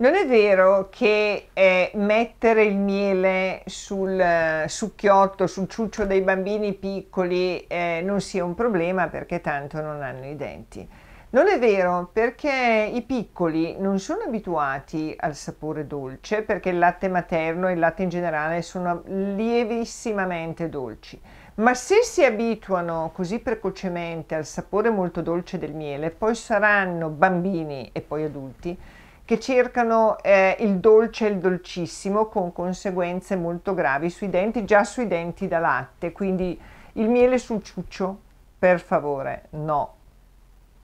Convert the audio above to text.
Non è vero che eh, mettere il miele sul eh, succhiotto, sul ciuccio dei bambini piccoli eh, non sia un problema perché tanto non hanno i denti. Non è vero perché i piccoli non sono abituati al sapore dolce perché il latte materno e il latte in generale sono lievissimamente dolci. Ma se si abituano così precocemente al sapore molto dolce del miele, poi saranno bambini e poi adulti che cercano eh, il dolce e il dolcissimo con conseguenze molto gravi sui denti, già sui denti da latte, quindi il miele sul ciuccio, per favore, no,